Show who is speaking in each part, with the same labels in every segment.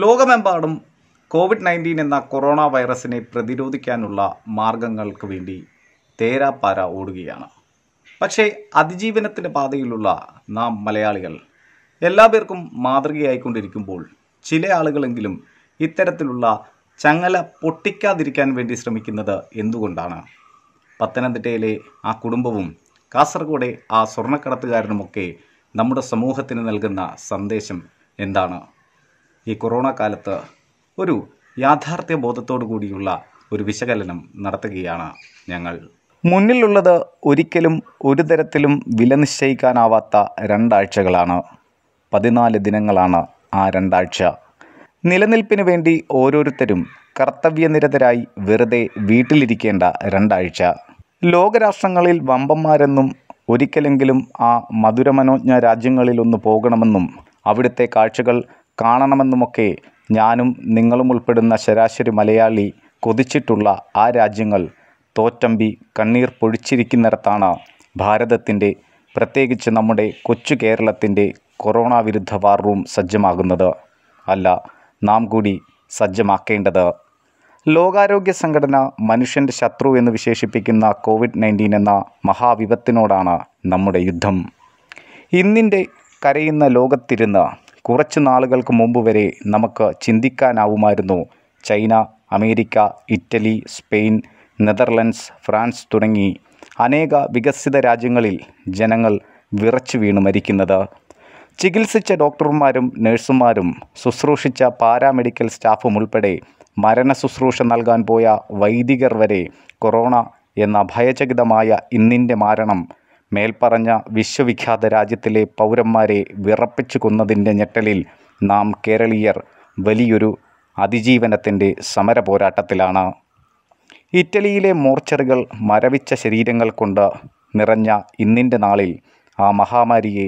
Speaker 1: ലോകമെമ്പാടും Covid nineteen എന്ന corona വൈറസിനെ പ്രതിരോധിക്കാനുള്ള മാർഗങ്ങൾക്ക് വേണ്ടി തേരാപ്പാര ഓടുകയാണ് പക്ഷേ അതിജീവനത്തിൻ്റെ പാതയിലുള്ള നാം മലയാളികൾ എല്ലാ പേർക്കും മാതൃകയായിക്കൊണ്ടിരിക്കുമ്പോൾ ചില ആളുകളെങ്കിലും ഇത്തരത്തിലുള്ള ചങ്ങല പൊട്ടിക്കാതിരിക്കാൻ വേണ്ടി ശ്രമിക്കുന്നത് എന്തുകൊണ്ടാണ് പത്തനംതിട്ടയിലെ ആ കുടുംബവും കാസർഗോഡെ ആ സ്വർണ്ണക്കടത്തുകാരനുമൊക്കെ നമ്മുടെ സമൂഹത്തിന് നൽകുന്ന സന്ദേശം എന്താണ് ഈ കൊറോണ കാലത്ത് ഒരു യാഥാർത്ഥ്യ ബോധത്തോടു കൂടിയുള്ള ഒരു വിശകലനം നടത്തുകയാണ് ഞങ്ങൾ മുന്നിലുള്ളത് ഒരിക്കലും ഒരു തരത്തിലും വില നിശ്ചയിക്കാനാവാത്ത രണ്ടാഴ്ചകളാണ് പതിനാല് ദിനങ്ങളാണ് ആ രണ്ടാഴ്ച നിലനിൽപ്പിന് വേണ്ടി ഓരോരുത്തരും കർത്തവ്യനിരതരായി വെറുതെ വീട്ടിലിരിക്കേണ്ട രണ്ടാഴ്ച ലോകരാഷ്ട്രങ്ങളിൽ വമ്പന്മാരെന്നും ഒരിക്കലെങ്കിലും ആ മധുരമനോജ്ഞ രാജ്യങ്ങളിലൊന്ന് പോകണമെന്നും അവിടുത്തെ കാഴ്ചകൾ കാണണമെന്നുമൊക്കെ ഞാനും നിങ്ങളും ഉൾപ്പെടുന്ന ശരാശരി മലയാളി കൊതിച്ചിട്ടുള്ള ആ രാജ്യങ്ങൾ തോറ്റമ്പി കണ്ണീർ പൊഴിച്ചിരിക്കുന്നിടത്താണ് ഭാരതത്തിൻ്റെ പ്രത്യേകിച്ച് നമ്മുടെ കൊച്ചു കേരളത്തിൻ്റെ കൊറോണ വിരുദ്ധ വാർ റൂം സജ്ജമാകുന്നത് അല്ല നാം കൂടി സജ്ജമാക്കേണ്ടത് ലോകാരോഗ്യ സംഘടന മനുഷ്യൻ്റെ ശത്രു എന്ന് വിശേഷിപ്പിക്കുന്ന കോവിഡ് നയൻറ്റീൻ എന്ന മഹാവിപത്തിനോടാണ് നമ്മുടെ യുദ്ധം ഇന്നിൻ്റെ കരയുന്ന ലോകത്തിരുന്ന് കുറച്ച് നാളുകൾക്ക് മുമ്പ് വരെ നമുക്ക് ചിന്തിക്കാനാവുമായിരുന്നു China America Italy Spain Netherlands France തുടങ്ങി അനേക വികസിത രാജ്യങ്ങളിൽ ജനങ്ങൾ വിറച്ചു വീണു മരിക്കുന്നത് ചികിത്സിച്ച ഡോക്ടർമാരും നഴ്സുമാരും ശുശ്രൂഷിച്ച പാരാമെഡിക്കൽ സ്റ്റാഫും ഉൾപ്പെടെ ശുശ്രൂഷ നൽകാൻ പോയ വൈദികർ വരെ കൊറോണ എന്ന ഭയചകിതമായ ഇന്നിൻ്റെ മാരണം മേൽപ്പറഞ്ഞ വിശ്വവിഖ്യാത രാജ്യത്തിലെ പൗരന്മാരെ വിറപ്പിച്ചു കൊന്നതിൻ്റെ ഞെട്ടലിൽ നാം കേരളീയർ വലിയൊരു അതിജീവനത്തിൻ്റെ സമര പോരാട്ടത്തിലാണ് ഇറ്റലിയിലെ മോർച്ചറുകൾ മരവിച്ച ശരീരങ്ങൾ കൊണ്ട് നിറഞ്ഞ ഇന്നിൻ്റെ നാളിൽ ആ മഹാമാരിയെ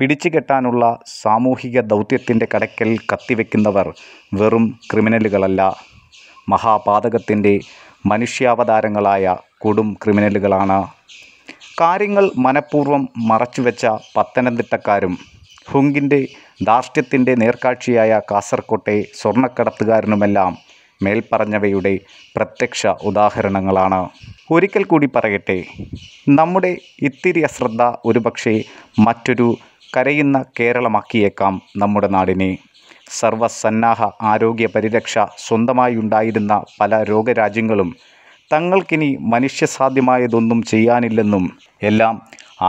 Speaker 1: പിടിച്ചുകെട്ടാനുള്ള സാമൂഹിക ദൗത്യത്തിൻ്റെ കടക്കൽ കത്തിവെക്കുന്നവർ വെറും ക്രിമിനലുകളല്ല മഹാപാതകത്തിൻ്റെ മനുഷ്യാവതാരങ്ങളായ കൊടും ക്രിമിനലുകളാണ് കാര്യങ്ങൾ മനഃപൂർവ്വം മറച്ചുവെച്ച പത്തനംതിട്ടക്കാരും ഹുങ്കിൻ്റെ ധാർഷ്ട്യത്തിൻ്റെ നേർക്കാഴ്ചയായ കാസർകോട്ടെ സ്വർണ്ണക്കടത്തുകാരനുമെല്ലാം മേൽപ്പറഞ്ഞവയുടെ പ്രത്യക്ഷ ഉദാഹരണങ്ങളാണ് ഒരിക്കൽ കൂടി പറയട്ടെ നമ്മുടെ ഇത്തിരി അശ്രദ്ധ ഒരുപക്ഷെ മറ്റൊരു കരയുന്ന കേരളമാക്കിയേക്കാം നമ്മുടെ നാടിനെ സർവസന്നാഹ ആരോഗ്യ പരിരക്ഷ സ്വന്തമായി ഉണ്ടായിരുന്ന പല രോഗരാജ്യങ്ങളും തങ്ങൾക്കിനി മനുഷ്യസാധ്യമായതൊന്നും ചെയ്യാനില്ലെന്നും എല്ലാം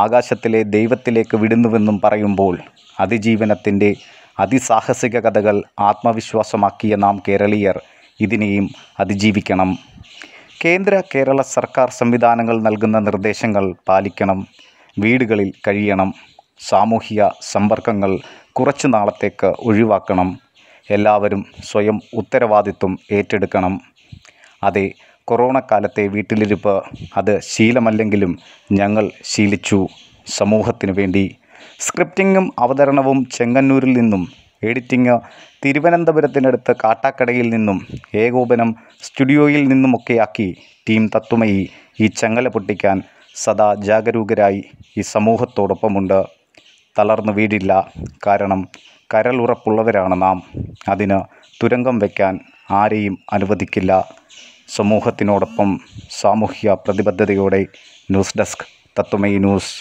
Speaker 1: ആകാശത്തിലെ ദൈവത്തിലേക്ക് വിടുന്നുവെന്നും പറയുമ്പോൾ അതിജീവനത്തിൻ്റെ അതിസാഹസിക കഥകൾ ആത്മവിശ്വാസമാക്കിയ നാം കേരളീയർ ഇതിനെയും അതിജീവിക്കണം കേന്ദ്ര കേരള സർക്കാർ സംവിധാനങ്ങൾ നൽകുന്ന നിർദ്ദേശങ്ങൾ പാലിക്കണം വീടുകളിൽ കഴിയണം സാമൂഹിക സമ്പർക്കങ്ങൾ കുറച്ചു നാളത്തേക്ക് ഒഴിവാക്കണം എല്ലാവരും സ്വയം ഉത്തരവാദിത്വം ഏറ്റെടുക്കണം അതേ കൊറോണ കാലത്തെ വീട്ടിലിരിപ്പ് അത് ശീലമല്ലെങ്കിലും ഞങ്ങൾ ശീലിച്ചു സമൂഹത്തിനു വേണ്ടി സ്ക്രിപ്റ്റിങ്ങും അവതരണവും ചെങ്ങന്നൂരിൽ നിന്നും എഡിറ്റിങ് തിരുവനന്തപുരത്തിനടുത്ത് കാട്ടാക്കടയിൽ നിന്നും ഏകോപനം സ്റ്റുഡിയോയിൽ നിന്നുമൊക്കെയാക്കി ടീം തത്തുമയി ഈ ചങ്ങല പൊട്ടിക്കാൻ സദാ ജാഗരൂകരായി ഈ സമൂഹത്തോടൊപ്പമുണ്ട് തളർന്നു വീടില്ല കാരണം കരളുറപ്പുള്ളവരാണ് നാം അതിന് തുരങ്കം വയ്ക്കാൻ ആരെയും അനുവദിക്കില്ല സമൂഹത്തിനോടൊപ്പം സാമൂഹ്യ പ്രതിബദ്ധതയോടെ ന്യൂസ് ഡെസ്ക് തത്വമേ ന്യൂസ്